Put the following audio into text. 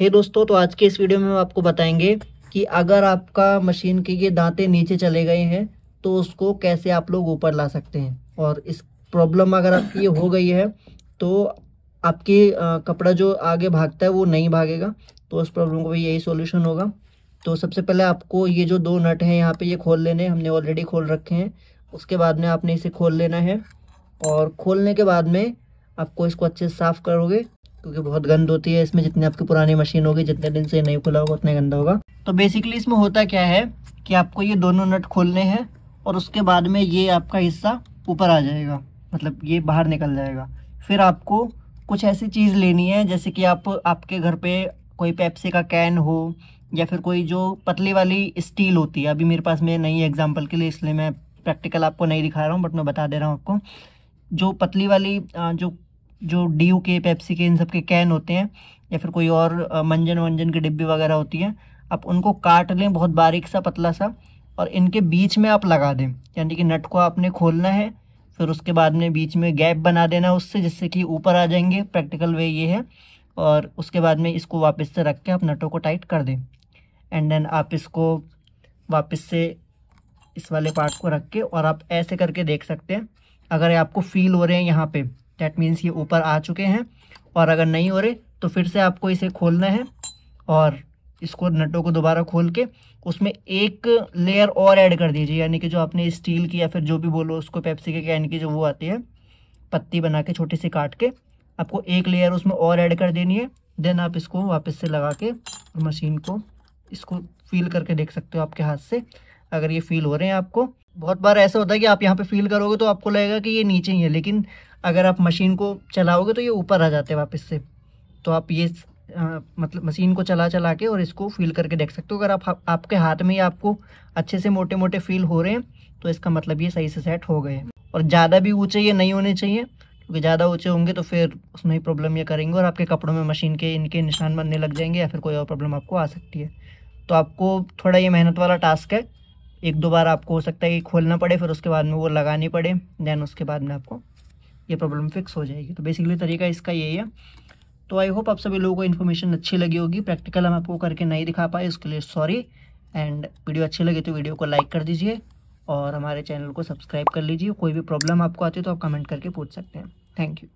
हे दोस्तों तो आज के इस वीडियो में हम आपको बताएंगे कि अगर आपका मशीन के ये दांते नीचे चले गए हैं तो उसको कैसे आप लोग ऊपर ला सकते हैं और इस प्रॉब्लम अगर आपकी ये हो गई है तो आपके कपड़ा जो आगे भागता है वो नहीं भागेगा तो उस प्रॉब्लम को भी यही सोल्यूशन होगा तो सबसे पहले आपको ये जो दो नट हैं यहाँ पे ये खोल लेने हमने ऑलरेडी खोल रखे हैं उसके बाद में आपने इसे खोल लेना है और खोलने के बाद में आपको इसको अच्छे से साफ़ करोगे क्योंकि बहुत गंद होती है इसमें जितनी आपकी पुरानी मशीन होगी जितने दिन से नहीं खुला होगा उतना गंदा होगा तो बेसिकली इसमें होता क्या है कि आपको ये दोनों नट खोलने हैं और उसके बाद में ये आपका हिस्सा ऊपर आ जाएगा मतलब ये बाहर निकल जाएगा फिर आपको कुछ ऐसी चीज़ लेनी है जैसे कि आप आपके घर पे कोई पेप्सी का कैन हो या फिर कोई जो पतली वाली स्टील होती है अभी मेरे पास में नई एग्जांपल एग्जाम्पल के लिए इसलिए मैं प्रैक्टिकल आपको नहीं दिखा रहा हूँ बट मैं बता दे रहा हूँ आपको जो पतली वाली जो जो डी के पेप्सी के इन सब के कैन होते हैं या फिर कोई और मंजन वंजन की डिब्बी वगैरह होती है आप उनको काट लें बहुत बारीक सा पतला सा और इनके बीच में आप लगा दें यानी कि नट को आपने खोलना है फिर उसके बाद में बीच में गैप बना देना उससे जिससे कि ऊपर आ जाएंगे प्रैक्टिकल वे ये है और उसके बाद में इसको वापस से रख के आप नटों को टाइट कर दें एंड देन आप इसको वापस से इस वाले पार्ट को रख के और आप ऐसे करके देख सकते हैं अगर आपको फील हो रहे हैं यहाँ पे डैट मीन्स ये ऊपर आ चुके हैं और अगर नहीं हो रहे तो फिर से आपको इसे खोलना है और इसको नटों को दोबारा खोल के उसमें एक लेयर और ऐड कर दीजिए यानी कि जो आपने स्टील की या फिर जो भी बोलो उसको पेप्सी के कैन की जो वो आती है पत्ती बना के छोटी सी काट के आपको एक लेयर उसमें और ऐड कर देनी है देन आप इसको वापस से लगा के मशीन को इसको फील करके देख सकते हो आपके हाथ से अगर ये फील हो रहे हैं आपको बहुत बार ऐसा होता है कि आप यहाँ पे फील करोगे तो आपको लगेगा कि ये नीचे ही है लेकिन अगर आप मशीन को चलाओगे तो ये ऊपर आ जाते हैं वापस से तो आप ये आ, मतलब मशीन को चला चला के और इसको फील करके देख सकते हो अगर आप आपके हाथ में ही आपको अच्छे से मोटे मोटे फील हो रहे हैं तो इसका मतलब ये सही से सेट हो गए और ज़्यादा भी ऊँचे ये नहीं होने चाहिए क्योंकि ज़्यादा ऊँचे होंगे तो फिर उसमें ही प्रॉब्लम ये करेंगे और आपके कपड़ों में मशीन के इनके निशान बनने लग जाएंगे या फिर कोई और प्रॉब्लम आपको आ सकती है तो आपको थोड़ा ये मेहनत वाला टास्क है एक दो बार आपको हो सकता है कि खोलना पड़े फिर उसके बाद में वो लगानी पड़े देन उसके बाद में आपको ये प्रॉब्लम फिक्स हो जाएगी तो बेसिकली तरीका इसका यही है तो आई होप आप सभी लोगों को इन्फॉर्मेशन अच्छी लगी होगी प्रैक्टिकल हम आपको करके नहीं दिखा पाए उसके लिए सॉरी एंड वीडियो अच्छी लगी तो वीडियो को लाइक कर दीजिए और हमारे चैनल को सब्सक्राइब कर लीजिए कोई भी प्रॉब्लम आपको आती है तो आप कमेंट करके पूछ सकते हैं थैंक यू